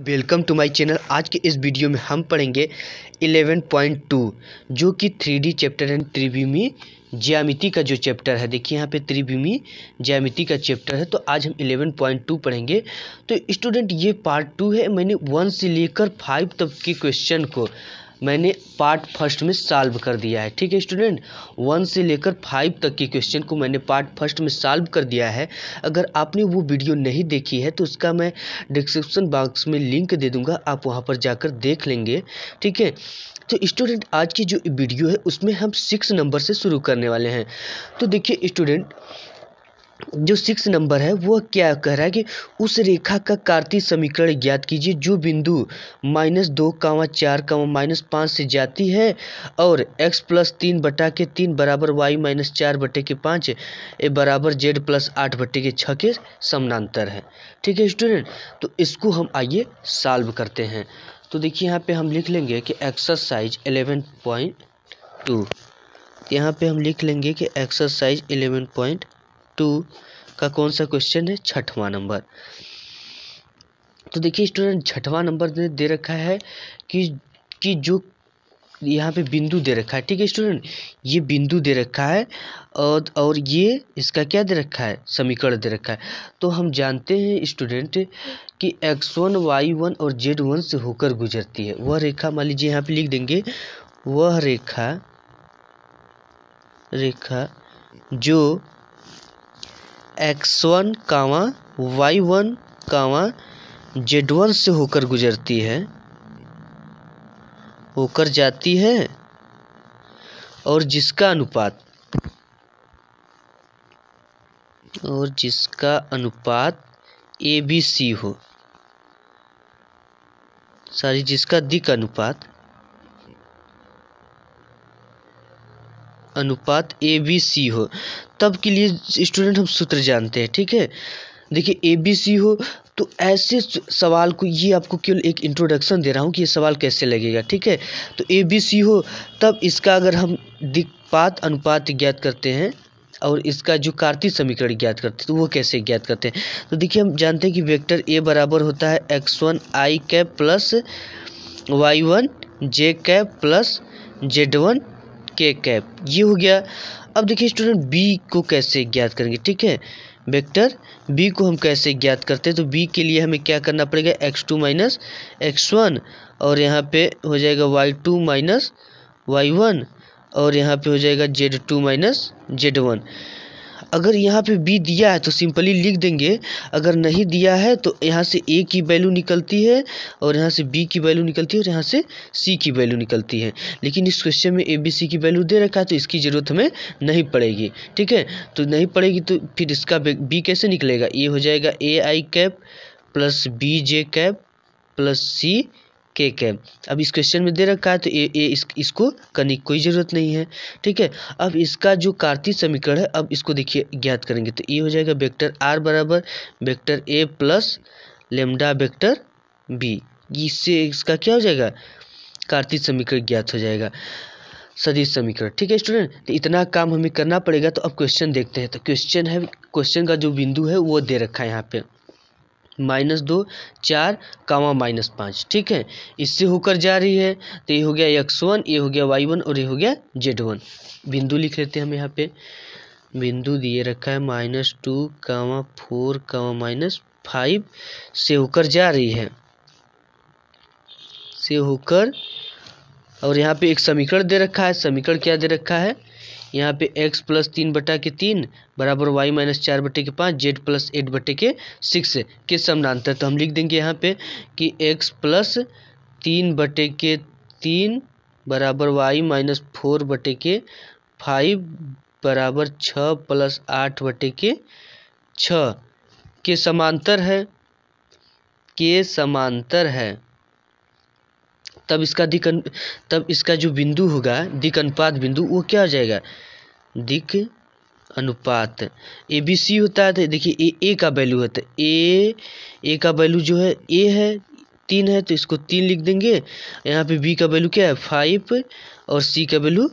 Welcome to my channel आज के इस वीडियो में हम पढ़ेंगे 11.2 जो कि थ्री चैप्टर है त्रिभूमि ज्यामिति का जो चैप्टर है देखिए यहाँ पे त्रिभूमि ज्यामिति का चैप्टर है तो आज हम 11.2 पढ़ेंगे तो स्टूडेंट ये पार्ट टू है मैंने वन से लेकर फाइव तक के क्वेश्चन को मैंने पार्ट फर्स्ट में सॉल्व कर दिया है ठीक है स्टूडेंट वन से लेकर फाइव तक के क्वेश्चन को मैंने पार्ट फर्स्ट में सॉल्व कर दिया है अगर आपने वो वीडियो नहीं देखी है तो उसका मैं डिस्क्रिप्सन बॉक्स में लिंक दे दूँगा आप वहाँ पर जाकर देख लेंगे ठीक है तो स्टूडेंट आज की जो वीडियो है उसमें हम सिक्स नंबर से शुरू करने वाले हैं तो देखिए स्टूडेंट जो सिक्स नंबर है वह क्या कह रहा है कि उस रेखा का कार्तीय समीकरण ज्ञात कीजिए जो बिंदु माइनस दो कावा चार कावा माइनस पाँच से जाती है और एक्स प्लस तीन बटा के तीन बराबर वाई माइनस चार बटे के पाँच ए बराबर जेड प्लस आठ बटे के छः के समानांतर है ठीक है स्टूडेंट तो इसको हम आइए सॉल्व करते हैं तो देखिए यहाँ पर हम लिख लेंगे कि एक्सरसाइज एलेवन पॉइंट टू यहाँ पे हम लिख लेंगे कि एक्सरसाइज एलेवन पॉइंट टू का कौन सा क्वेश्चन है छठवां नंबर तो देखिए स्टूडेंट छठवां नंबर ने दे रखा है कि कि जो यहाँ पे बिंदु दे रखा है ठीक है स्टूडेंट ये बिंदु दे रखा है और और ये इसका क्या दे रखा है समीकरण दे रखा है तो हम जानते हैं स्टूडेंट कि एक्स वन वाई वन और जेड वन से होकर गुजरती है वह रेखा मान लीजिए यहाँ पे लिख देंगे वह रेखा रेखा जो X one comma Y one comma Z one से होकर गुजरती है होकर जाती है और जिसका अनुपात और जिसका अनुपात ए बी सी हो सॉरी जिसका दिक अनुपात अनुपात ए बी सी हो तब के लिए स्टूडेंट हम सूत्र जानते हैं ठीक है देखिए ए बी सी हो तो ऐसे सवाल को ये आपको केवल एक इंट्रोडक्शन दे रहा हूँ कि ये सवाल कैसे लगेगा ठीक है तो ए बी सी हो तब इसका अगर हम दिक्पात अनुपात ज्ञात करते हैं और इसका जो कार्तीय समीकरण ज्ञात करते हैं तो वो कैसे ज्ञात करते हैं तो देखिए हम जानते हैं कि वेक्टर ए बराबर होता है X one I cap plus Y one J cap plus Z one K cap ये हो गया अब देखिए स्टूडेंट बी को कैसे ज्ञात करेंगे ठीक है वेक्टर बी को हम कैसे ज्ञात करते हैं तो बी के लिए हमें क्या करना पड़ेगा X two minus X one और यहाँ पे हो जाएगा Y two minus Y one और यहाँ पे हो जाएगा Z two minus Z one अगर यहाँ पे बी दिया है तो सिंपली लिख देंगे अगर नहीं दिया है तो यहाँ से ए की वैल्यू निकलती है और यहाँ से बी की वैल्यू निकलती है और यहाँ से सी की वैल्यू निकलती है लेकिन इस क्वेश्चन में ए बी सी की वैल्यू दे रखा है तो इसकी ज़रूरत हमें नहीं पड़ेगी ठीक है तो नहीं पड़ेगी तो फिर इसका बी कैसे निकलेगा ए हो जाएगा A I cap plus B J cap plus C K cap है अब इस क्वेश्चन में दे रखा है तो ये ए, इस, इसको करने की कोई ज़रूरत नहीं है ठीक है अब इसका जो कार्तीय समीकरण है अब इसको देखिए ज्ञात करेंगे तो ये हो जाएगा वेक्टर आर बराबर vector A plus lambda vector B इससे इसका क्या हो जाएगा कार्तीय समीकरण ज्ञात हो जाएगा सदी समीकरण ठीक है स्टूडेंट तो इतना काम हमें करना पड़ेगा तो अब क्वेश्चन देखते हैं तो क्वेश्चन है क्वेश्चन का जो बिंदु है वो दे रखा है यहाँ पे माइनस दो चार कावा माइनस पाँच ठीक है इससे होकर जा रही है तो ये हो गया एक्स वन ये हो गया वाई वन और ये हो गया जेड वन बिंदु लिख लेते हैं हम यहाँ पे बिंदु दिए रखा है minus two comma four comma minus five से होकर जा रही है से होकर और यहाँ पे एक समीकरण दे रखा है समीकरण क्या दे रखा है यहाँ पे x प्लस तीन बटा के तीन बराबर y माइनस चार बटे के पाँच जेड प्लस एट बटे के सिक्स के समानांतर तो हम लिख देंगे यहाँ पे कि x प्लस तीन बटे के तीन बराबर y माइनस फोर बटे के फाइव बराबर छः प्लस आठ बटे के छः के समांतर है के समांतर है तब इसका दिक तब इसका जो बिंदु होगा दिक अनुपात बिंदु वो क्या हो जाएगा दिक अनुपात ए बी सी होता है तो देखिए ए ए का वैल्यू होता है ए तो ए का वैल्यू जो है ए है तीन है तो इसको तीन लिख देंगे यहाँ पे बी का वैल्यू क्या है फाइव और सी का वैल्यू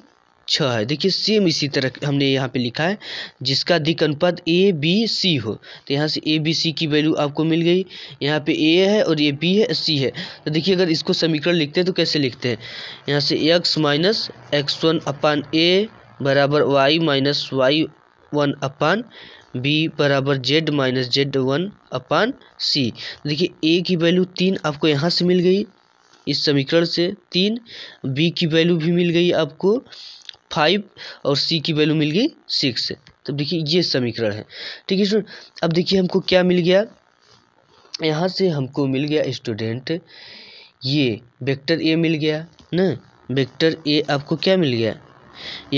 छः है देखिए सेम इसी तरह हमने यहाँ पे लिखा है जिसका दिक अनुपात ए बी सी हो तो यहाँ से ए बी सी की वैल्यू आपको मिल गई यहाँ पे ए है और ये बी है सी है तो देखिए अगर इसको समीकरण लिखते हैं तो कैसे लिखते हैं यहाँ से X minus X one upon A बराबर Y minus Y one upon B बराबर Z minus Z one upon C देखिए ए की वैल्यू तीन आपको यहाँ से मिल गई इस समीकरण से तीन बी की वैल्यू भी मिल गई आपको फाइव और सी की वैल्यू मिल गई सिक्स तब तो देखिए ये समीकरण है ठीक है स्टूडेंट अब देखिए हमको क्या मिल गया यहाँ से हमको मिल गया स्टूडेंट ये वेक्टर ए मिल गया न वेक्टर ए आपको क्या मिल गया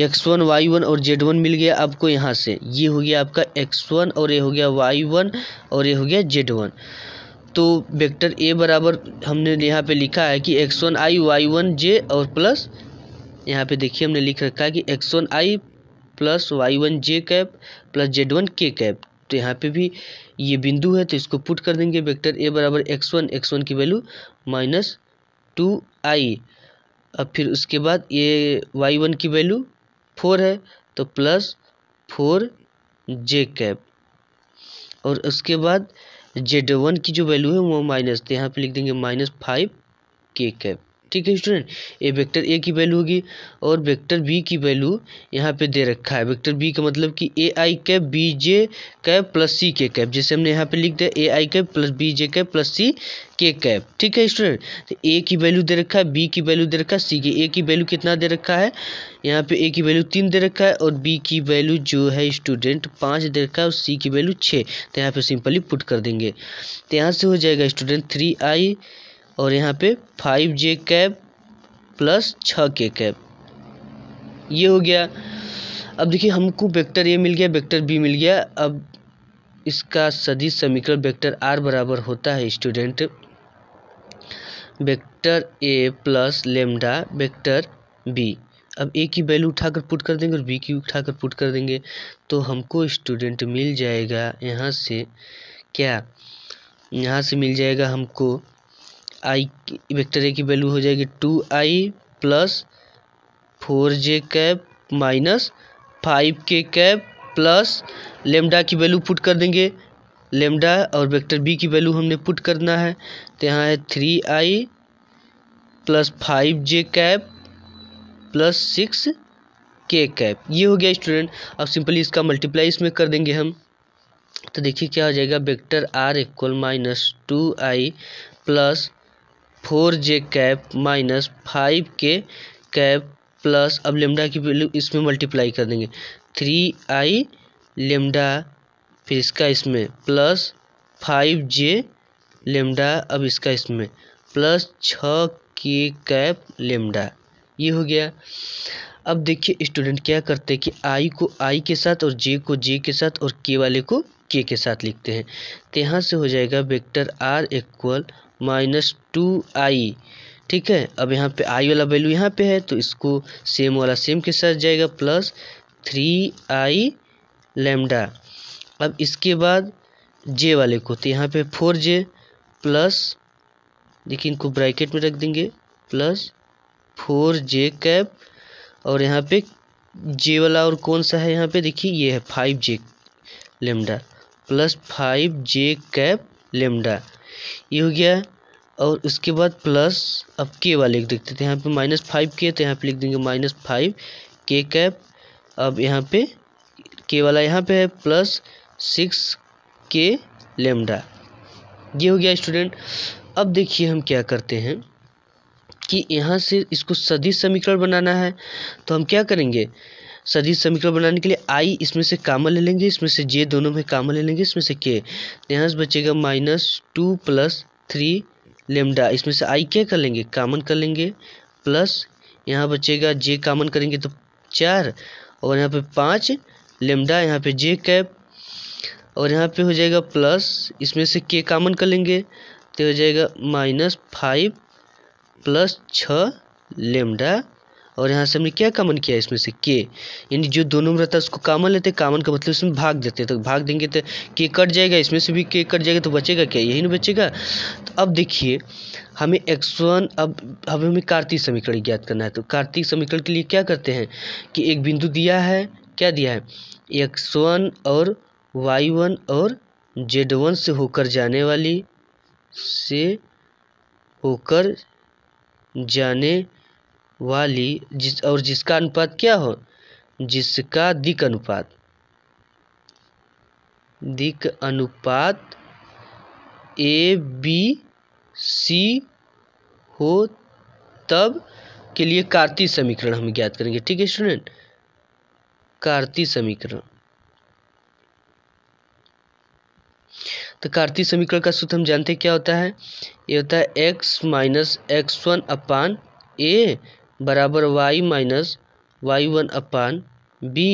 एक्स वन वाई वन और जेड वन मिल गया आपको यहाँ से ये हो गया आपका एक्स वन और ये हो गया वाई वन और ये हो गया जेड वन तो वेक्टर ए बराबर हमने यहाँ पे लिखा है कि X one I Y one J और प्लस यहाँ पे देखिए हमने लिख रखा है कि X one I plus Y one J cap plus Z one K cap तो यहाँ पे भी ये बिंदु है तो इसको पुट कर देंगे वेक्टर ए बराबर एक्स वन एक्स वन की वैल्यू माइनस टू आई अब फिर उसके बाद ये वाई वन की वैल्यू फोर है तो प्लस फोर जे कैप और उसके बाद जेड वन की जो वैल्यू है वो माइनस तो यहाँ पे लिख देंगे माइनस फाइव के कैप ठीक है स्टूडेंट ए वेक्टर ए की वैल्यू होगी और वेक्टर बी की वैल्यू यहाँ पे दे रखा है वेक्टर बी का मतलब कि A I cap B J cap plus C K cap जैसे हमने यहाँ पे लिख दिया A I cap plus B J cap plus C K cap ठीक है स्टूडेंट ए तो की वैल्यू दे रखा है बी की वैल्यू दे रखा है सी की ए की वैल्यू कितना दे रखा है यहाँ पे ए की वैल्यू तीन दे रखा है और बी की वैल्यू जो है स्टूडेंट पाँच दे रखा है और सी की वैल्यू छः तो यहाँ पे सिंपली पुट कर देंगे तो यहाँ से हो जाएगा स्टूडेंट थ्री आई और यहाँ पे फाइव जे कैब प्लस छ के कैब ये हो गया अब देखिए हमको वेक्टर ए मिल गया वेक्टर बी मिल गया अब इसका सदिश समीकरण वेक्टर आर बराबर होता है student vector A plus lambda vector B अब ए की वैल्यू उठाकर पुट कर देंगे और बी की उठाकर पुट कर देंगे तो हमको स्टूडेंट मिल जाएगा यहाँ से क्या यहाँ से मिल जाएगा हमको आई वेक्टर ए की वैल्यू हो जाएगी two I plus four J cap minus five K cap plus lambda की वैल्यू पुट कर देंगे लेमडा और वेक्टर बी की वैल्यू हमने पुट करना है तो यहाँ है three I plus five J cap plus six K cap ये हो गया स्टूडेंट अब सिंपली इसका मल्टीप्लाई इसमें कर देंगे हम तो देखिए क्या हो जाएगा vector R equal minus two I plus four J cap minus five K cap plus अब लेमडा की वैल्यू इसमें मल्टीप्लाई कर देंगे थ्री आई लेमडा फिर इसका इसमें प्लस फाइव जे लेमडा अब इसका इसमें प्लस छ के कैप लेमडा ये हो गया अब देखिए स्टूडेंट क्या करते हैं कि आई को आई के साथ और जे को जे के साथ और के वाले को के के साथ लिखते हैं तो यहाँ से हो जाएगा vector R equal minus two I ठीक है अब यहाँ पे आई वाला वैल्यू यहाँ पे है तो इसको सेम वाला सेम के साथ जाएगा प्लस थ्री आई लेमडा अब इसके बाद जे वाले को तो यहाँ पे फोर जे प्लस देखिए इनको ब्रैकेट में रख देंगे प्लस फोर जे कैप और यहाँ पे जे वाला और कौन सा है यहाँ पे देखिए ये है five J lambda plus five J cap lambda ये हो गया और उसके बाद प्लस अब के वाले देखते थे यहाँ पे माइनस फाइव के तो यहाँ पे लिख देंगे माइनस फाइव के कैप अब यहाँ पे के वाला यहाँ पे है प्लस सिक्स के लेमडा ये हो गया स्टूडेंट अब देखिए हम क्या करते हैं कि यहाँ से इसको सदिश समीकरण बनाना है तो हम क्या करेंगे सदी समीकरण बनाने के लिए आई इसमें से कामन ले लेंगे इसमें से जे दोनों में कामन ले लेंगे इसमें से के यहाँ से बचेगा minus two plus three lambda इसमें से आई क्या कर लेंगे कामन कर लेंगे प्लस यहाँ बचेगा जे कामन करेंगे तो चार और यहाँ पे पाँच लेमडा यहाँ पे जे कैप और यहाँ पे हो जाएगा प्लस इसमें से के कामन कर लेंगे तो हो जाएगा माइनस फाइव प्लस छ लेमडा और यहाँ से हमने क्या कॉमन किया इसमें से के यानी जो दोनों में रहता है उसको कॉमन लेते हैं कॉमन का मतलब इसमें भाग देते हैं तो भाग देंगे तो के कट जाएगा इसमें से भी के कट जाएगा तो बचेगा क्या यही ना बचेगा तो अब देखिए हमें वन अब अब हमें कार्तिक समीकरण ज्ञात करना है तो कार्तिक समीकरण के लिए क्या करते हैं कि एक बिंदु दिया है क्या दिया है एक्स वन और वाई वन और जेड वन से होकर जाने वाली से होकर जाने वाली जिस और जिसका अनुपात क्या हो जिसका दिक अनुपात दिक अनुपात ए बी सी हो तब के लिए कार्तीय समीकरण हम ज्ञात करेंगे ठीक है स्टूडेंट कार्तीय समीकरण तो कार्तीय समीकरण का सूत्र हम जानते क्या होता है ये होता है X minus X one upon A बराबर Y minus Y one upon B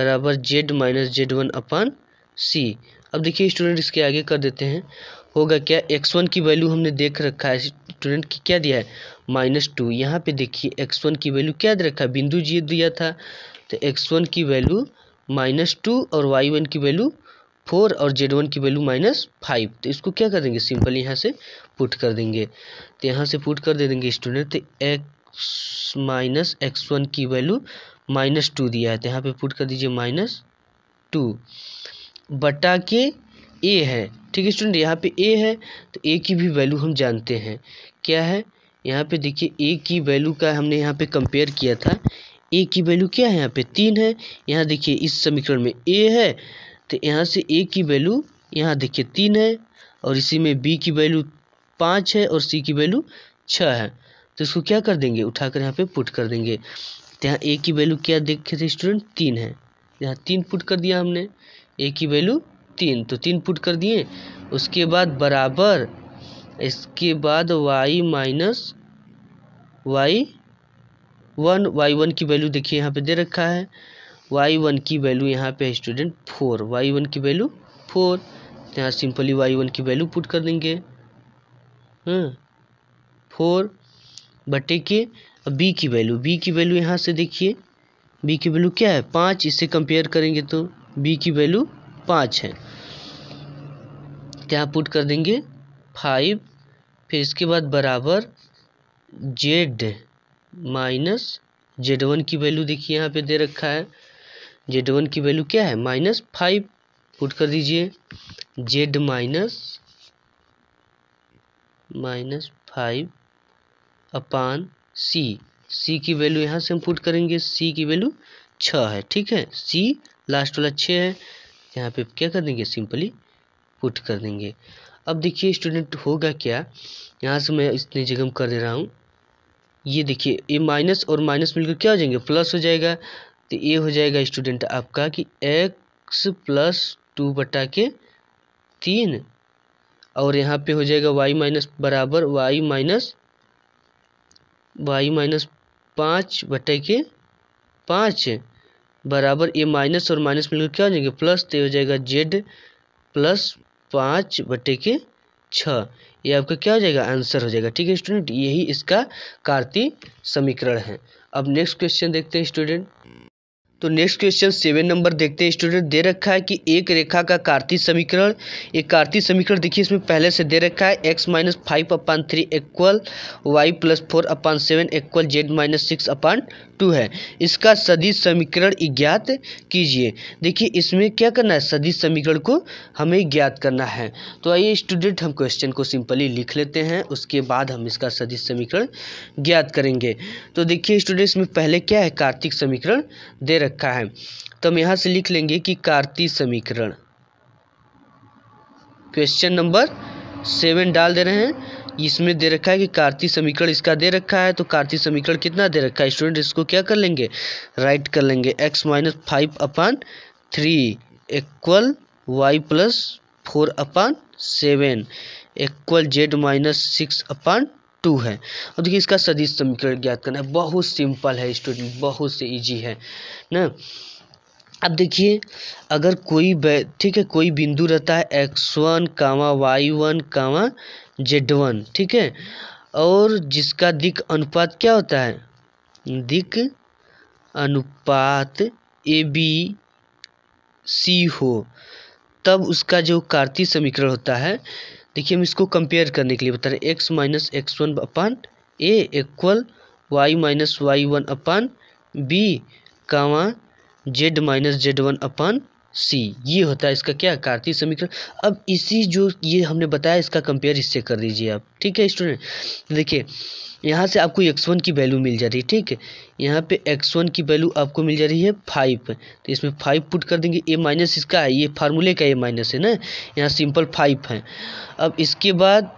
बराबर Z minus Z one upon C अब देखिए स्टूडेंट इसके आगे कर देते हैं होगा क्या एक्स वन की वैल्यू हमने देख रखा है स्टूडेंट की क्या दिया है माइनस टू यहाँ पर देखिए एक्स वन की वैल्यू क्या दे रखा है बिंदु जी दिया था तो एक्स वन की वैल्यू माइनस टू और वाई वन की वैल्यू फोर और जेड वन की वैल्यू माइनस फाइव तो इसको क्या कर देंगे सिंपल यहाँ से पुट कर देंगे तो यहाँ से पुट कर दे देंगे स्टूडेंट तो एक माइनस एक्स वन की वैल्यू माइनस टू दिया है तो यहाँ पे पुट कर दीजिए माइनस टू बटा के ए है ठीक है स्टूडेंट यहाँ पे ए है तो ए की भी वैल्यू हम जानते हैं क्या है यहाँ पे देखिए ए की वैल्यू का हमने यहाँ पे कंपेयर किया था ए की वैल्यू क्या है यहाँ पे तीन है यहाँ देखिए इस समीकरण में ए है तो यहाँ से ए की वैल्यू यहाँ देखिए तीन है और इसी में बी की वैल्यू पाँच है और सी की वैल्यू छः है तो इसको क्या कर देंगे उठाकर यहाँ पे पुट कर देंगे तो यहाँ ए की वैल्यू क्या देखे थे स्टूडेंट तीन है यहाँ तीन पुट कर दिया हमने ए की वैल्यू तीन तो तीन पुट कर दिए उसके बाद बराबर इसके बाद Y minus Y one Y one की वैल्यू देखिए यहाँ पे दे रखा है वाई वन की वैल्यू यहाँ पे है स्टूडेंट फोर वाई वन की वैल्यू फोर तो यहाँ सिंपली वाई वन की वैल्यू पुट कर देंगे फोर हाँ। बटे के बी की वैल्यू बी की वैल्यू यहाँ से देखिए बी की वैल्यू क्या है पाँच इससे कंपेयर करेंगे तो बी की वैल्यू पाँच है क्या पुट कर देंगे फाइव फिर इसके बाद बराबर जेड माइनस जेड वन की वैल्यू देखिए यहाँ पे दे रखा है जेड वन की वैल्यू क्या है माइनस फाइव पुट कर दीजिए Z minus minus five upon C C की वैल्यू यहाँ से हम पुट करेंगे सी की वैल्यू छः है ठीक है सी लास्ट वाला छः है यहाँ पे क्या कर देंगे सिंपली पुट कर देंगे अब देखिए स्टूडेंट होगा क्या यहाँ से मैं इतने जगह कर दे रहा हूँ ये देखिए ये माइनस और माइनस मिलकर क्या हो जाएंगे प्लस हो जाएगा तो ये हो जाएगा स्टूडेंट आपका कि एक्स प्लस टू बटा के तीन और यहाँ पे हो जाएगा वाई माइनस बराबर वाई माइनस वाई माइनस पाँच बटे के पाँच बराबर ये माइनस और माइनस मिलकर क्या हो जाएंगे प्लस तो हो जाएगा जेड प्लस पाँच बटे के छः ये आपका क्या हो जाएगा आंसर हो जाएगा ठीक है स्टूडेंट यही इसका कार्तीय समीकरण है अब नेक्स्ट क्वेश्चन देखते हैं स्टूडेंट तो नेक्स्ट क्वेश्चन सेवन नंबर देखते हैं स्टूडेंट दे रखा है कि एक रेखा का कार्तीय समीकरण एक कार्तीय समीकरण देखिए इसमें पहले से दे रखा है X minus five upon three equal Y plus four upon seven equal Z minus six upon two है इसका सदी समीकरण ज्ञात कीजिए देखिए इसमें क्या करना है सदी समीकरण को हमें ज्ञात करना है तो आइए स्टूडेंट हम क्वेश्चन को सिंपली लिख लेते हैं उसके बाद हम इसका सदी समीकरण ज्ञात करेंगे तो देखिए स्टूडेंट इसमें पहले क्या है कार्तिक समीकरण दे रखा है तो हम यहाँ से लिख लेंगे कि कार्तीय समीकरण क्वेश्चन नंबर सेवन डाल दे रहे हैं इसमें दे रखा है कि कार्तीय समीकरण इसका दे रखा है तो कार्तीय समीकरण कितना दे रखा है स्टूडेंट इसको क्या कर लेंगे राइट कर लेंगे X minus five upon three equal Y plus four upon seven equal Z minus six upon two है अब देखिए इसका सदी समीकरण ज्ञात करना है बहुत सिंपल है स्टूडेंट बहुत से ईजी है ना अब देखिए अगर कोई ठीक है कोई बिंदु रहता है X one comma Y one comma Z one ठीक है और जिसका दिक अनुपात क्या होता है दिक अनुपात ए बी सी हो तब उसका जो कार्तीय समीकरण होता है देखिए हम इसको कंपेयर करने के लिए बता रहे हैं X minus X one upon A equal Y minus Y one upon B comma Z minus Z one upon C ये होता है इसका क्या कार्तीय समीकरण अब इसी जो ये हमने बताया इसका कंपेयर इससे कर दीजिए आप ठीक है स्टूडेंट देखिए यहाँ से आपको एक्स वन की वैल्यू मिल जा रही है ठीक है यहाँ पे एक्स वन की वैल्यू आपको मिल जा रही है फाइव तो इसमें फाइव पुट कर देंगे ए माइनस इसका है ये फार्मूले का ए माइनस है ना यहाँ सिंपल फाइव है अब इसके बाद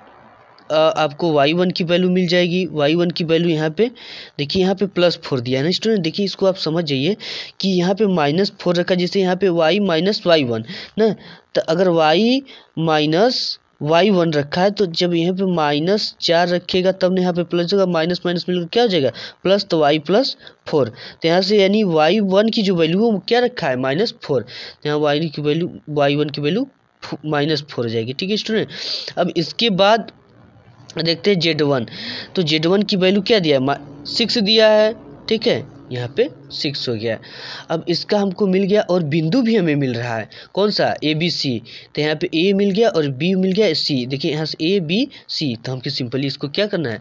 आपको वाई वन की वैल्यू मिल जाएगी वाई वन की वैल्यू यहाँ पे देखिए यहाँ पे प्लस फोर दिया है ना स्टूडेंट देखिए इसको आप समझ जाइए कि यहाँ पे माइनस फोर रखा जैसे यहाँ पे वाई माइनस वाई वन न तो अगर वाई माइनस वाई वन रखा है तो जब यहाँ पे माइनस चार रखेगा तब ना यहाँ पे प्लस होगा माइनस माइनस मिलकर क्या हो जाएगा प्लस तो वाई प्लस फोर तो यहाँ से यानी वाई वन की जो वैल्यू है वो क्या रखा है माइनस फोर तो यहाँ वाई की वैल्यू वाई वन की वैल्यू माइनस फोर हो जाएगी ठीक है स्टूडेंट अब इसके बाद देखते हैं जेड वन तो जेड वन की वैल्यू क्या दिया है सिक्स दिया है ठीक है यहाँ पे सिक्स हो गया अब इसका हमको मिल गया और बिंदु भी हमें मिल रहा है कौन सा ए बी सी तो यहाँ पे ए मिल गया और बी मिल गया सी देखिए यहाँ से ए बी सी तो हमको सिंपली इसको क्या करना है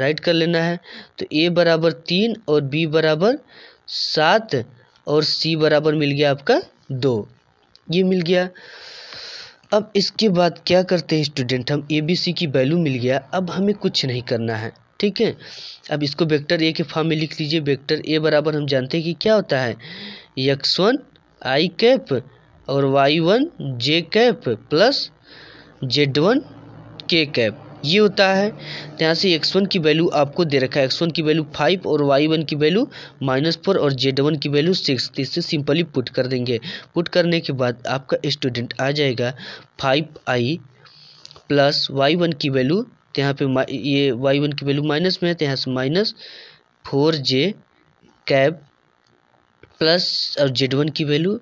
राइट कर लेना है तो ए बराबर तीन और बी बराबर सात और सी बराबर मिल गया आपका दो ये मिल गया अब इसके बाद क्या करते हैं स्टूडेंट हम ए बी सी की वैल्यू मिल गया अब हमें कुछ नहीं करना है ठीक है अब इसको वेक्टर ए के फॉर्म में लिख लीजिए वेक्टर ए बराबर हम जानते हैं कि क्या होता है यक्स वन आई कैप और Y one J cap plus Z one K cap ये होता है तो यहाँ से एक्स वन की वैल्यू आपको दे रखा है एक्स वन की वैल्यू फाइव और वाई वन की वैल्यू माइनस फोर और जेड वन की वैल्यू सिक्स इससे सिंपली पुट कर देंगे पुट करने के बाद आपका स्टूडेंट आ जाएगा five I plus Y one की वैल्यू तो यहाँ पर ये वाई वन की वैल्यू माइनस में है तो यहाँ से minus four J cap plus और जेड वन की वैल्यू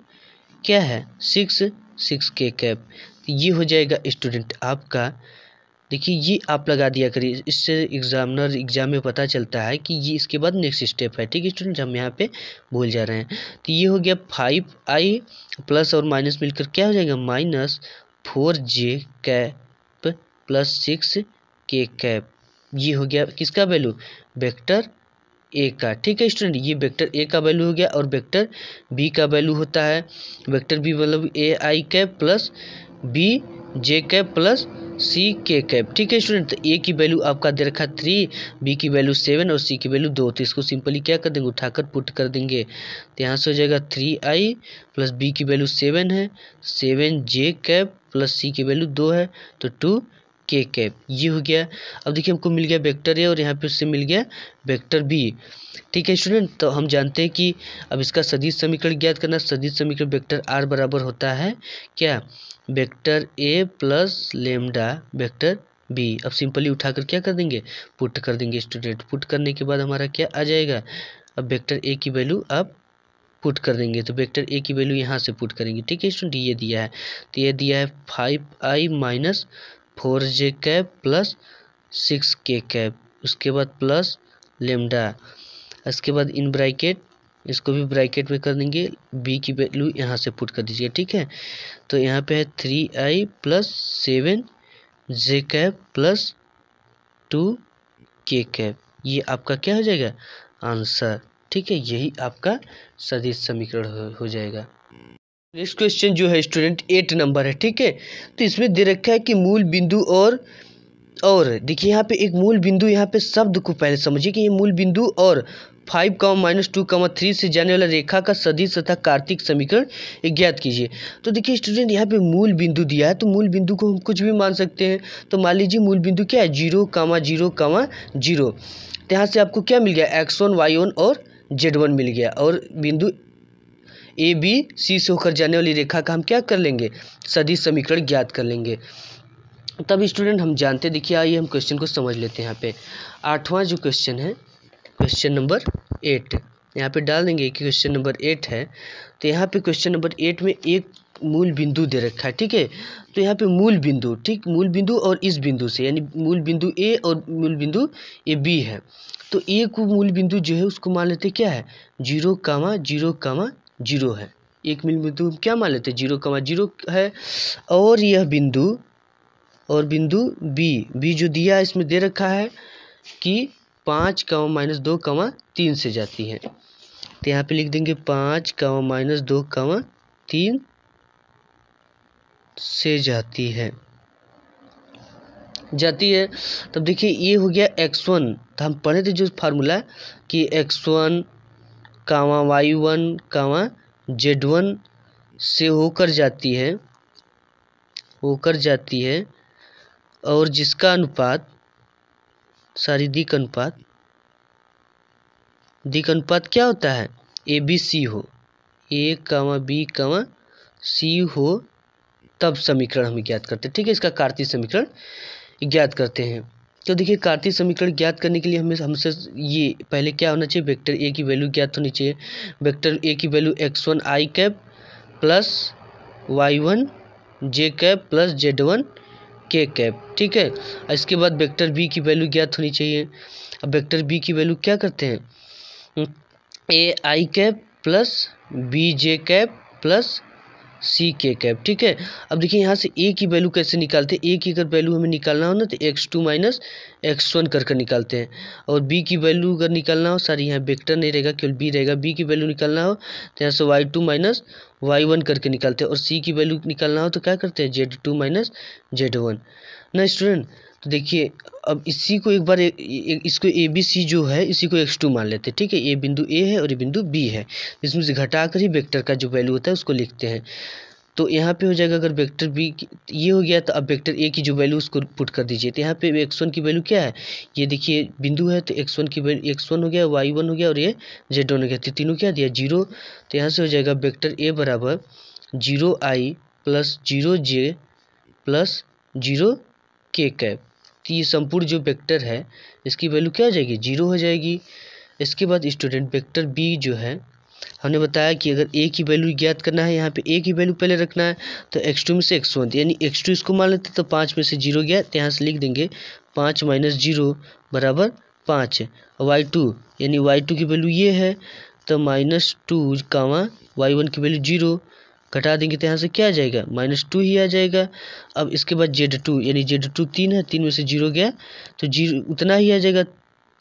क्या है सिक्स सिक्स के कैब ये हो जाएगा स्टूडेंट आपका देखिए ये आप लगा दिया करिए इससे एग्जामिनर एग्जाम में पता चलता है कि ये इसके बाद नेक्स्ट स्टेप है ठीक है स्टूडेंट हम यहाँ पे भूल जा रहे हैं तो ये हो गया फाइव आई प्लस और माइनस मिलकर क्या हो जाएगा minus four J cap plus six K cap ये हो गया किसका वैल्यू वेक्टर ए का ठीक है स्टूडेंट ये वेक्टर ए का वैल्यू हो गया और वेक्टर बी का वैल्यू होता है वेक्टर बी मतलब A I cap plus B J cap plus C K cap ठीक है स्टूडेंट ए तो की वैल्यू आपका दे रखा थ्री बी की वैल्यू सेवन और सी की वैल्यू दो तो इसको सिंपली क्या कर देंगे उठाकर पुट कर देंगे तो यहाँ से हो जाएगा थ्री आई प्लस बी की वैल्यू सेवन है seven J cap plus C की वैल्यू दो है तो टू के कैप ये हो गया अब देखिए हमको मिल गया वेक्टर ए और यहाँ पे उससे मिल गया वेक्टर बी ठीक है स्टूडेंट तो हम जानते हैं कि अब इसका सदिश समीकरण ज्ञात करना सदिश समीकरण वेक्टर आर बराबर होता है क्या vector A plus lambda vector B अब सिंपली उठा कर क्या कर देंगे पुट कर देंगे स्टूडेंट पुट करने के बाद हमारा क्या आ जाएगा अब वेक्टर ए की वैल्यू आप पुट कर देंगे तो वेक्टर ए की वैल्यू यहाँ से पुट करेंगे ठीक है स्टूडेंट ये दिया है तो ये दिया है five I minus four J cap plus six K cap उसके बाद प्लस लेमडा इसके बाद इन ब्रैकेट इसको भी ब्रैकेट में कर देंगे बी की वैल्यू यहाँ से पुट कर दीजिए ठीक है तो यहाँ पे है three I plus seven J cap plus two K cap ये आपका क्या हो जाएगा आंसर ठीक है यही आपका सदिश समीकरण हो, हो जाएगा नेक्स्ट क्वेश्चन जो है स्टूडेंट एट नंबर है ठीक है तो इसमें दे रखा है कि मूल बिंदु और और देखिए यहाँ पे एक मूल बिंदु यहाँ पे शब्द को पहले समझिए कि ये मूल बिंदु और फाइव कॉम माइनस टू का थ्री से जाने वाला रेखा का सदिश तथा कार्तिक समीकरण ज्ञात कीजिए तो देखिए स्टूडेंट यहाँ पे मूल बिंदु दिया है तो मूल बिंदु को हम कुछ भी मान सकते हैं तो मान लीजिए मूल बिंदु क्या है zero comma zero comma zero तो यहाँ से आपको क्या मिल गया एक्स वन वाई वन और जेड वन मिल गया और बिंदु ए बी सी से होकर जाने वाली रेखा का हम क्या कर लेंगे सदिश समीकरण ज्ञात कर लेंगे तब स्टूडेंट हम जानते देखिए आइए हम क्वेश्चन को समझ लेते हैं यहाँ पे आठवां जो क्वेश्चन है क्वेश्चन नंबर एट यहाँ पे डाल देंगे कि क्वेश्चन नंबर एट है तो यहाँ पे क्वेश्चन नंबर एट में एक मूल बिंदु दे रखा है ठीक है तो यहाँ पे मूल बिंदु ठीक मूल बिंदु और इस बिंदु से यानी मूल बिंदु ए और मूल बिंदु ए बी है तो ए को मूल बिंदु जो है उसको मान लेते क्या है zero comma zero comma zero है एक मूल बिंदु क्या मान लेते जीरो कामा जीरो है और यह बिंदु और बिंदु बी बी जो दिया इसमें दे रखा है कि पाँच कवा माइनस दो कवा तीन से जाती है तो यहाँ पे लिख देंगे पाँच कवा माइनस दो कवा तीन से जाती है जाती है तब देखिए ये हो गया एक्स वन तो हम पढ़े थे जो फार्मूला कि X one comma Y one comma Z one से होकर जाती है होकर जाती है और जिसका अनुपात सॉरी दिक अनुपात दिक अनुपात क्या होता है ए बी सी हो ए कवा बी कवा सी हो तब समीकरण हम ज्ञात करते हैं ठीक है इसका कार्तीय समीकरण ज्ञात करते हैं तो देखिए कार्तीय समीकरण ज्ञात करने के लिए हमें हमसे ये पहले क्या होना चाहिए वेक्टर ए की वैल्यू ज्ञात होनी चाहिए वेक्टर ए की value X one I cap plus Y one J cap plus Z one K cap ठीक है इसके बाद वेक्टर बी की वैल्यू ज्ञात होनी चाहिए अब वेक्टर बी की वैल्यू क्या करते हैं A I cap plus B J cap plus C K cap ठीक है अब देखिए यहाँ से ए की वैल्यू कैसे निकालते हैं ए की अगर वैल्यू हमें निकालना हो ना तो X two minus X one कर कर निकालते हैं और बी की वैल्यू अगर निकालना हो सारी यहाँ वेक्टर नहीं रहेगा केवल बी रहेगा बी की वैल्यू निकालना हो तो यहाँ से Y two minus Y one करके निकालते हैं और सी की वैल्यू निकालना हो तो क्या करते हैं Z two minus Z one ना स्टूडेंट तो देखिए अब इसी को एक बार ए, ए, इसको ए बी सी जो है इसी को एक्स टू मान लेते हैं ठीक है ए बिंदु ए है और ये बिंदु बी है इसमें से घटाकर ही वेक्टर का जो वैल्यू होता है उसको लिखते हैं तो यहाँ पे हो जाएगा अगर वेक्टर बी ये हो गया तो अब वेक्टर ए की जो वैल्यू उसको पुट कर दीजिए तो यहाँ पे एक्स वन की वैल्यू क्या है ये देखिए बिंदु है तो एक्स वन की वैल्यू एक्स वन हो गया वाई वन हो गया और ये जेड वन हो गया तो तीनों क्या दिया जीरो तो यहाँ से हो जाएगा वेक्टर ए बराबर zero I plus zero J plus zero K cap कि संपूर्ण जो वेक्टर है इसकी वैल्यू क्या हो जाएगी जीरो हो जाएगी इसके बाद स्टूडेंट वेक्टर बी जो है हमने बताया कि अगर ए की वैल्यू ज्ञात करना है यहाँ पे ए की वैल्यू पहले रखना है तो एक्स टू में से एक्स वन यानी एक्स टू इसको मान लेते तो पाँच में से जीरो ज्ञात तो यहाँ से लिख देंगे पाँच माइनस जीरो बराबर पाँच वाई टू यानी वाई टू की वैल्यू ये है तो minus two comma Y one की वैल्यू जीरो घटा देंगे तो यहाँ से क्या आ जाएगा माइनस टू ही आ जाएगा अब इसके बाद जेड टू यानी जेड टू तीन है तीन में से जीरो गया तो जीरो उतना ही आ जाएगा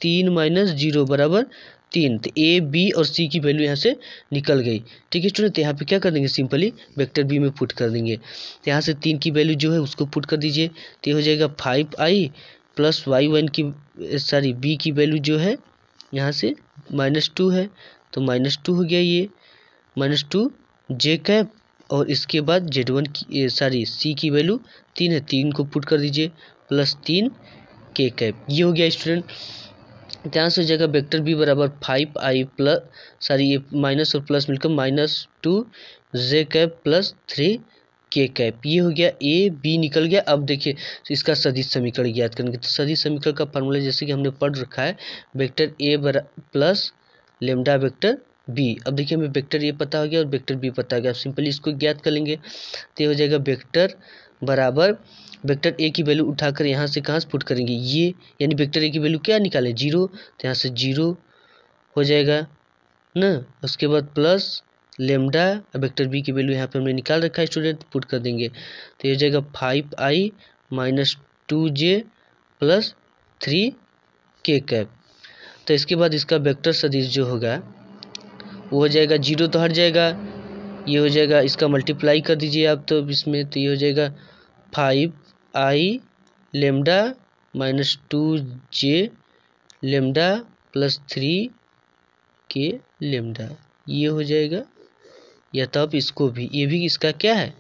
तीन माइनस जीरो बराबर तीन तो ए बी और सी की वैल्यू यहाँ से निकल गई ठीक है स्टूडेंट तो यहाँ पे क्या कर देंगे सिंपली वेक्टर बी में पुट कर देंगे तो यहाँ से तीन की वैल्यू जो है उसको पुट कर दीजिए तो ये हो जाएगा five I plus Y one की सॉरी बी की वैल्यू जो है यहाँ से माइनस टू है तो माइनस टू हो गया ये माइनस टू जे कैप और इसके बाद जेड वन की सॉरी सी की वैल्यू तीन है तीन को पुट कर दीजिए प्लस तीन के कैप ये हो गया स्टूडेंट ध्यान से जगह वेक्टर बी बराबर फाइव आई प्लस सॉरी ये माइनस और प्लस मिलकर minus two J cap plus three K cap ये हो गया ए बी निकल गया अब देखिए इसका सदी समीकरण ज्ञात करेंगे तो सदी समीकरण का फॉर्मूला जैसे कि हमने पढ़ रखा है वेक्टर ए बरा प्लस लेमडा वेक्टर बी अब देखिए हमें वेक्टर ये पता हो गया और वेक्टर बी पता हो गया आप सिंपली इसको ज्ञात कर लेंगे तो ये हो जाएगा वेक्टर बराबर वेक्टर ए की वैल्यू उठाकर यहाँ से कहाँ से पुट करेंगे ये यानी वेक्टर ए की वैल्यू क्या निकालें जीरो तो यहाँ से जीरो हो जाएगा ना उसके बाद प्लस लेमडा वेक्टर बी की वैल्यू यहाँ पे हमने निकाल रखा है स्टूडेंट पुट कर देंगे तो ये हो जाएगा five I minus two J plus three K cap तो इसके बाद इसका वेक्टर सदिश जो होगा वो हो जाएगा जीरो तो हट जाएगा ये हो जाएगा इसका मल्टीप्लाई कर दीजिए आप तो इसमें तो ये हो जाएगा five I lambda minus two J lambda plus three K lambda ये हो जाएगा या तब तो इसको भी ये भी इसका क्या है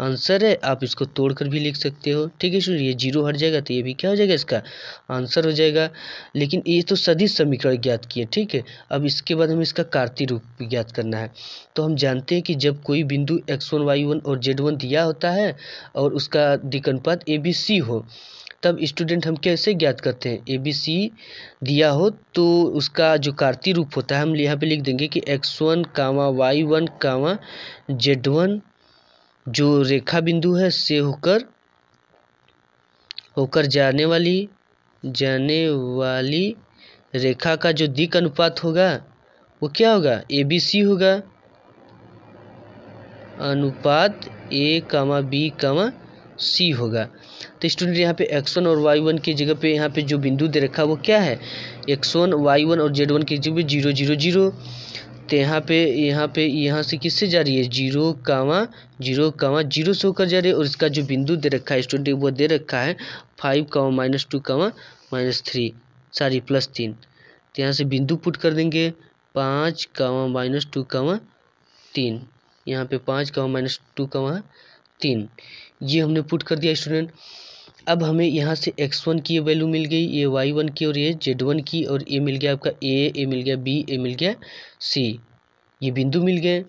आंसर है आप इसको तोड़ कर भी लिख सकते हो ठीक है ये जीरो हट जाएगा तो ये भी क्या हो जाएगा इसका आंसर हो जाएगा लेकिन ये तो सदी समीकरण ज्ञात किए ठीक है अब इसके बाद हमें इसका कार्तीय रूप ज्ञात करना है तो हम जानते हैं कि जब कोई बिंदु एक्स वन वाई वन और जेड वन दिया होता है और उसका दिकनपात ए बी सी हो तब स्टूडेंट हम कैसे ज्ञात करते हैं ए बी सी दिया हो तो उसका जो कार्तीय रूप होता है हम यहाँ पे लिख देंगे कि X one comma Y one comma Z one जो रेखा बिंदु है से होकर होकर जाने वाली जाने वाली रेखा का जो दिक अनुपात होगा वो क्या होगा ए बी सी होगा अनुपात ए कमा बी कमा सी होगा तो स्टूडेंट यहाँ पे एक्स वन और वाई वन की जगह पे यहाँ पे जो बिंदु दे रखा वो क्या है एक्स वन वाई वन और जेड वन की जगह पे जीरो जीरो जीरो तो यहाँ पे यहाँ पे यहाँ से किससे जा रही है जीरो कावा जीरो कावा जीरो से होकर जा रही है और इसका जो बिंदु दे रखा है स्टूडेंट वो दे रखा है five comma minus two comma minus three sorry plus तीन तो यहाँ से बिंदु पुट कर देंगे पाँच कावा माइनस टू कावा तीन यहाँ पे पाँच कावा माइनस टू कावा तीन ये हमने पुट कर दिया स्टूडेंट अब हमें यहाँ से x1 की वैल्यू मिल गई ये y1 की और ये z1 की और ये मिल गया आपका a ए मिल गया b ए मिल गया c ये बिंदु मिल गए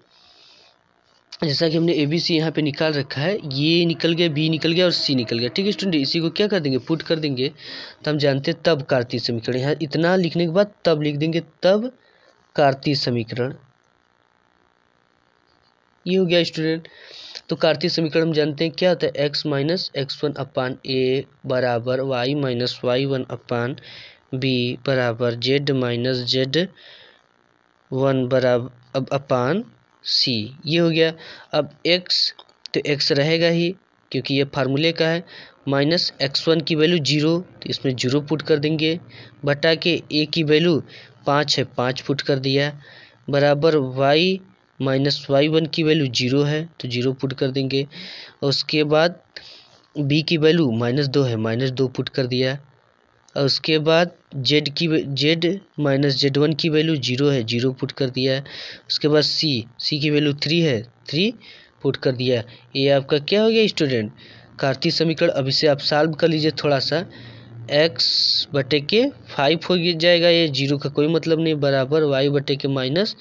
जैसा कि हमने ए बी सी यहाँ पर निकाल रखा है ये निकल गया बी निकल गया और सी निकल गया ठीक है स्टूडेंट इसी को क्या कर देंगे पुट कर देंगे तो हम जानते हैं तब कार्तीय समीकरण यहाँ इतना लिखने के बाद तब लिख देंगे तब कार्तीय समीकरण ये हो गया स्टूडेंट तो कार्तीय समीकरण हम जानते हैं क्या होता है X minus X one upon A बराबर Y minus Y one upon B बराबर जेड माइनस जेड वन बराबर अब अपान सी ये हो गया अब एक्स तो एक्स रहेगा ही क्योंकि ये फार्मूले का है माइनस एक्स वन की वैल्यू जीरो तो इसमें जीरो पुट कर देंगे बटा के ए की वैल्यू पाँच है पाँच पुट कर दिया बराबर वाई माइनस वाई वन की वैल्यू जीरो है तो जीरो पुट कर देंगे और उसके बाद बी की वैल्यू माइनस दो है माइनस दो पुट कर दिया और उसके बाद जेड की जेड माइनस जेड वन की वैल्यू जीरो है जीरो पुट कर दिया उसके बाद सी सी की वैल्यू थ्री है थ्री पुट कर दिया ये आपका क्या हो गया स्टूडेंट कार्तिक समीकरण अभी से आप सॉल्व कर लीजिए थोड़ा सा एक्स बटे के फाइव हो जाएगा ये जीरो का कोई मतलब नहीं बराबर वाई बटे के माइनस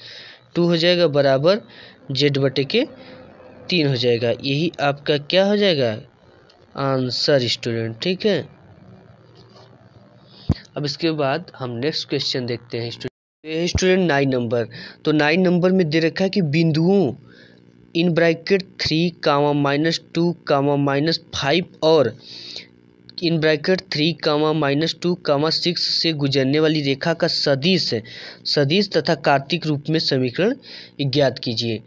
टू हो जाएगा बराबर जेड बटे के तीन हो जाएगा यही आपका क्या हो जाएगा आंसर स्टूडेंट ठीक है अब इसके बाद हम नेक्स्ट क्वेश्चन देखते हैं स्टूडेंट स्टूडेंट नाइन नंबर तो नाइन नंबर में दे रखा है कि बिंदुओं in bracket three comma minus two comma minus five और in bracket three minus two six से गुजरने वाली रेखा का सदिश है सदिश तथा कार्तिक रूप में समीकरण ज्ञात कीजिए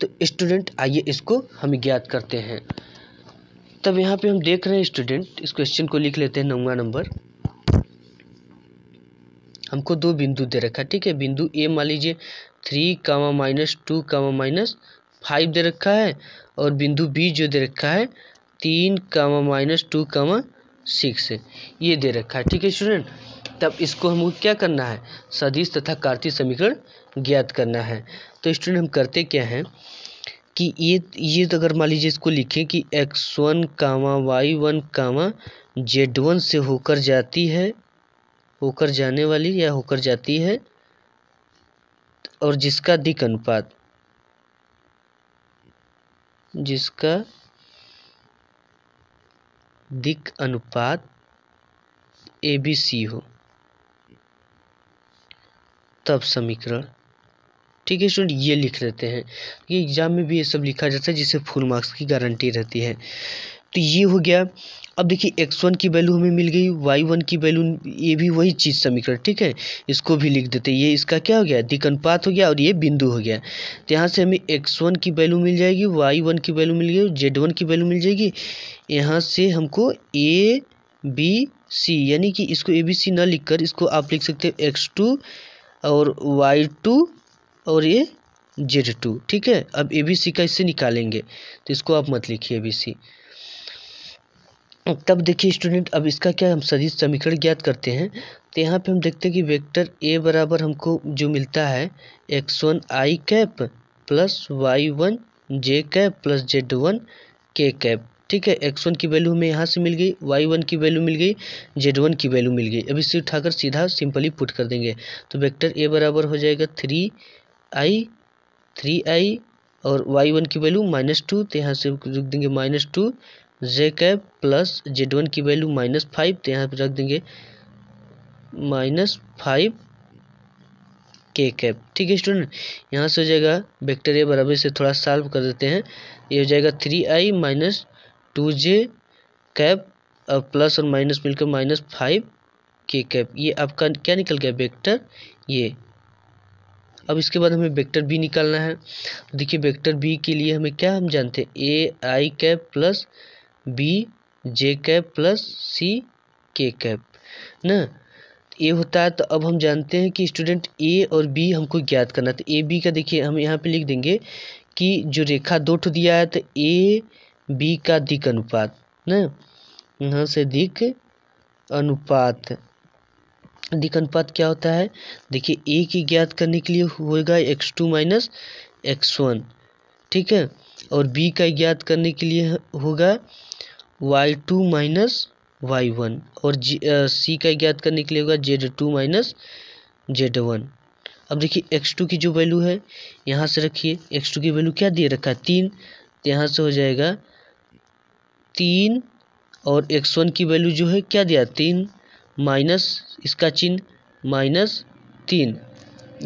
तो स्टूडेंट आइए इसको हम ज्ञात करते हैं तब यहाँ पे हम देख रहे हैं स्टूडेंट इस क्वेश्चन को लिख लेते हैं नौवा नंबर हमको दो बिंदु दे रखा है ठीक है बिंदु ए मान लीजिए three comma minus two comma minus five दे रखा है और बिंदु बी जो दे रखा है तीन comma minus two comma six ये दे रखा है ठीक है स्टूडेंट तब इसको हमको क्या करना है सदिश तथा कार्तीय समीकरण ज्ञात करना है तो स्टूडेंट हम करते क्या हैं कि ये ये तो अगर मान लीजिए इसको लिखें कि X one comma Y one comma Z one से होकर जाती है होकर जाने वाली या होकर जाती है और जिसका दिक अनुपात जिसका दिक अनुपात ए बी सी हो तब समीकरण ठीक है स्टूडेंट ये लिख लेते हैं कि एग्ज़ाम में भी ये सब लिखा जाता है जिससे फुल मार्क्स की गारंटी रहती है तो ये हो गया अब देखिए एक्स वन की वैल्यू हमें मिल गई वाई वन की वैल्यू ये भी वही चीज समीकरण ठीक है इसको भी लिख देते ये इसका क्या हो गया दिकनपात हो गया और ये बिंदु हो गया तो यहाँ से हमें एक्स वन की वैल्यू मिल जाएगी वाई वन की वैल्यू मिल गई जेड वन की वैल्यू मिल जाएगी यहाँ से हमको ए बी सी यानी कि इसको ए बी सी ना लिख कर इसको आप लिख सकते हो एक्स टू और वाई टू और ये जेड टू ठीक है अब ए बी सी का इससे निकालेंगे तो इसको आप मत लिखिए ए बी सी तब देखिए स्टूडेंट अब इसका क्या हम सदिश समीकरण ज्ञात करते हैं तो यहाँ पे हम देखते हैं कि वेक्टर ए बराबर हमको जो मिलता है X one I cap plus Y one J cap plus Z one K cap ठीक है एक्स वन की वैल्यू हमें यहाँ से मिल गई वाई वन की वैल्यू मिल गई जेड वन की वैल्यू मिल गई अब इसे उठाकर सीधा सिंपली पुट कर देंगे तो वेक्टर ए बराबर हो जाएगा थ्री आई थ्री आई और वाई वन की वैल्यू माइनस टू तो यहाँ से रुक देंगे minus two J cap plus Z one की वैल्यू माइनस फाइव तो यहाँ पर रख देंगे माइनस फाइव के कैप ठीक है स्टूडेंट यहाँ से हो जाएगा वेक्टर ए बराबर से थोड़ा सॉल्व कर देते हैं ये हो जाएगा three I minus two J cap और प्लस और माइनस मिलकर माइनस फाइव के कैप ये आपका क्या निकल गया वेक्टर ये अब इसके बाद हमें वेक्टर बी निकालना है तो देखिए वेक्टर बी के लिए हमें क्या हम जानते हैं A I cap plus B J cap plus C K cap ना ये होता है तो अब हम जानते हैं कि स्टूडेंट ए और बी हमको ज्ञात करना तो ए बी का देखिए हम यहाँ पे लिख देंगे कि जो रेखा दो ठो दिया है तो ए बी का दिक अनुपात न यहाँ से दिक अनुपात दिक अनुपात क्या होता है देखिए ए की ज्ञात करने के लिए होगा X two minus X one ठीक है और बी का ज्ञात करने के लिए होगा Y two minus Y one और जी सी का ज्ञात करने के लिए होगा Z two minus Z one अब देखिए एक्स टू की जो वैल्यू है यहाँ से रखिए एक्स टू की वैल्यू क्या दे रखा है तीन तो यहाँ से हो जाएगा तीन और एक्स वन की वैल्यू जो है क्या दिया तीन माइनस इसका चिन्ह माइनस तीन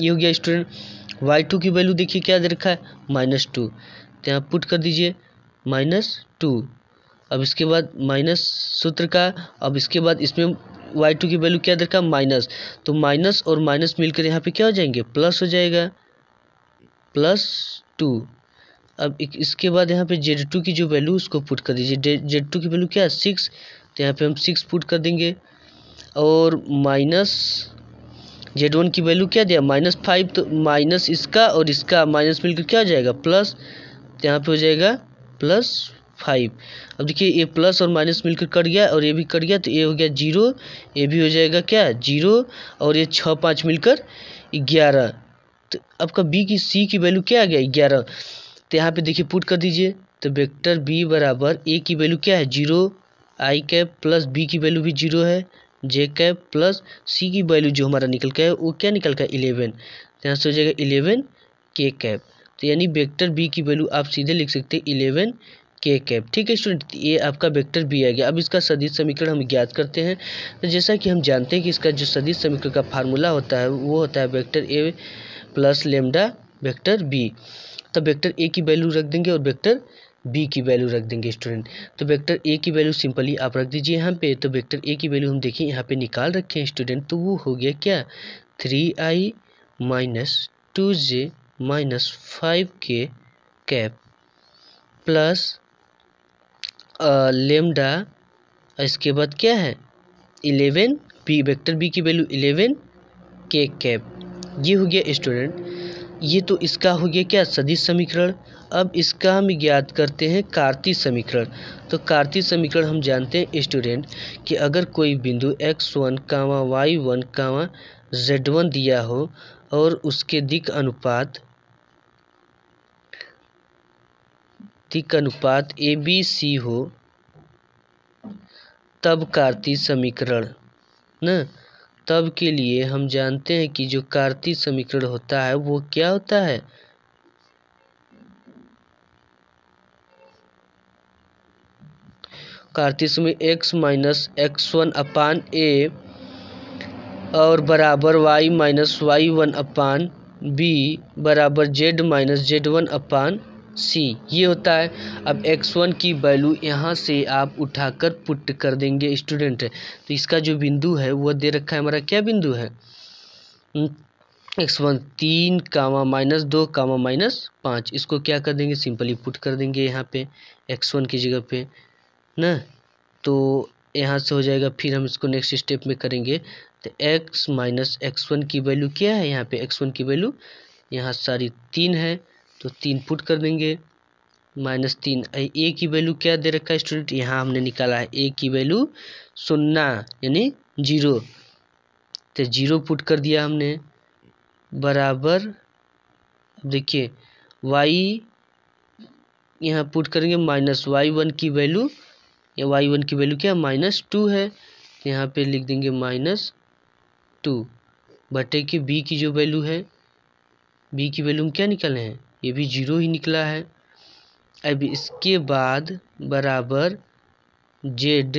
ये हो गया स्टूडेंट वाई टू की वैल्यू देखिए क्या दे रखा है माइनस टू तो यहाँ पुट कर दीजिए माइनस टू अब इसके बाद माइनस सूत्र का अब इसके बाद इसमें वाई टू की वैल्यू क्या देखा माइनस तो माइनस और माइनस मिलकर यहाँ पे क्या हो जाएंगे प्लस हो जाएगा प्लस टू अब इसके बाद यहाँ पे जेड टू की जो वैल्यू उसको पुट कर दीजिए जेड टू की वैल्यू क्या है सिक्स तो यहाँ पे हम सिक्स पुट कर देंगे और माइनस जेड वन की वैल्यू क्या दिया माइनस फाइव तो माइनस इसका और इसका माइनस मिलकर क्या हो जाएगा प्लस तो यहाँ पे हो जाएगा प्लस फाइव अब देखिए ए प्लस और माइनस मिलकर कट गया और ये भी कट गया तो ए हो गया जीरो ए भी हो जाएगा क्या जीरो और ये छः पाँच मिलकर ग्यारह तो आपका बी की सी की वैल्यू क्या आ गया ग्यारह तो यहाँ पे देखिए पुट कर दीजिए तो वेक्टर बी बराबर ए की वैल्यू क्या है zero I cap plus B की वैल्यू भी जीरो है जे कैप प्लस सी की वैल्यू जो हमारा निकल के है वो क्या निकल का इलेवन तो यहाँ से हो जाएगा इलेवन के कैप तो यानी वेक्टर बी की वैल्यू आप सीधे लिख सकते हैं इलेवन के कैप ठीक है स्टूडेंट ये आपका वेक्टर भी आ गया अब इसका सदिश समीकरण हम ज्ञात करते हैं तो जैसा कि हम जानते हैं कि इसका जो सदिश समीकरण का फार्मूला होता है वो होता है vector A plus lambda vector B तो वेक्टर ए की वैल्यू रख देंगे और वेक्टर बी की वैल्यू रख देंगे स्टूडेंट तो वेक्टर ए की वैल्यू सिंपली आप रख दीजिए यहाँ पे तो वेक्टर ए की वैल्यू हम देखिए यहाँ पे निकाल रखे हैं स्टूडेंट तो वो हो गया क्या three I minus two J minus five K cap plus lambda इसके बाद क्या है इलेवन बी वेक्टर बी की वैल्यू इलेवन के कैप ये हो गया स्टूडेंट ये तो इसका हो गया क्या सदिश समीकरण अब इसका हम ज्ञात करते हैं कार्तीय समीकरण तो कार्तीय समीकरण हम जानते हैं स्टूडेंट कि अगर कोई बिंदु X one comma Y one comma Z one दिया हो और उसके दिक अनुपात कार्तिक अनुपात ए बी सी हो तब कार्तिक समीकरण न तब के लिए हम जानते हैं कि जो कार्तिक समीकरण होता है वो क्या होता है कार्तिक में X minus X one upon A और बराबर Y minus Y one upon B बराबर Z minus Z one upon C ये होता है अब एक्स वन की वैल्यू यहाँ से आप उठाकर पुट कर देंगे स्टूडेंट तो इसका जो बिंदु है वह दे रखा है हमारा क्या बिंदु है एक्स हम्म, वन तीन कामा माइनस दो कामा माइनस पाँच इसको क्या कर देंगे सिंपली पुट कर देंगे यहाँ पे एक्स वन की जगह पे ना तो यहाँ से हो जाएगा फिर हम इसको नेक्स्ट स्टेप में करेंगे तो एक्स माइनस एक्स वन की वैल्यू क्या है यहाँ पे एक्स वन की वैल्यू यहाँ सारी तीन है तो तीन पुट कर देंगे माइनस तीन ए की वैल्यू क्या दे रखा है स्टूडेंट यहाँ हमने निकाला है ए की वैल्यू सुन्ना यानी जीरो तो जीरो पुट कर दिया हमने बराबर देखिए वाई यहाँ पुट करेंगे माइनस वाई वन की वैल्यू या वाई वन की वैल्यू क्या माइनस टू है तो यहाँ पे लिख देंगे माइनस टू बटे के बी की जो वैल्यू है बी की वैल्यू हम क्या निकाले हैं ये भी जीरो ही निकला है अब इसके बाद बराबर जेड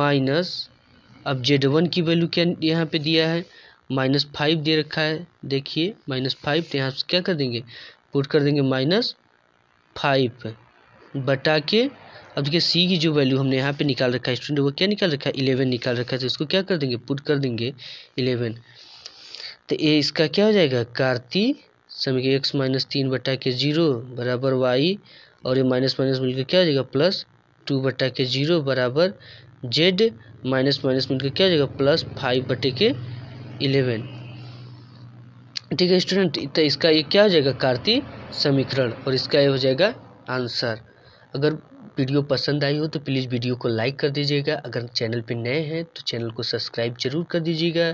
माइनस अब जेड वन की वैल्यू क्या यहाँ पे दिया है माइनस फाइव दे रखा है देखिए माइनस फाइव तो यहाँ से क्या कर देंगे पुट कर देंगे माइनस फाइव बटा के अब देखिए सी की जो वैल्यू हमने यहाँ पे निकाल रखा है स्टूडेंट वो क्या निकाल रखा है इलेवन निकाल रखा है तो इसको क्या कर देंगे पुट कर देंगे इलेवन तो ये इसका क्या हो जाएगा कार्ती समीकरण एक्स माइनस तीन बटा के जीरो बराबर वाई और ये माइनस माइनस मिलकर क्या हो जाएगा प्लस टू बटा के जीरो बराबर जेड माइनस माइनस मिलकर क्या हो जाएगा प्लस फाइव बटे के इलेवन ठीक है स्टूडेंट तो इसका ये क्या हो जाएगा कार्तीय समीकरण और इसका ये हो जाएगा आंसर अगर वीडियो पसंद आई हो तो प्लीज़ वीडियो को लाइक कर दीजिएगा अगर चैनल पर नए हैं तो चैनल को सब्सक्राइब जरूर कर दीजिएगा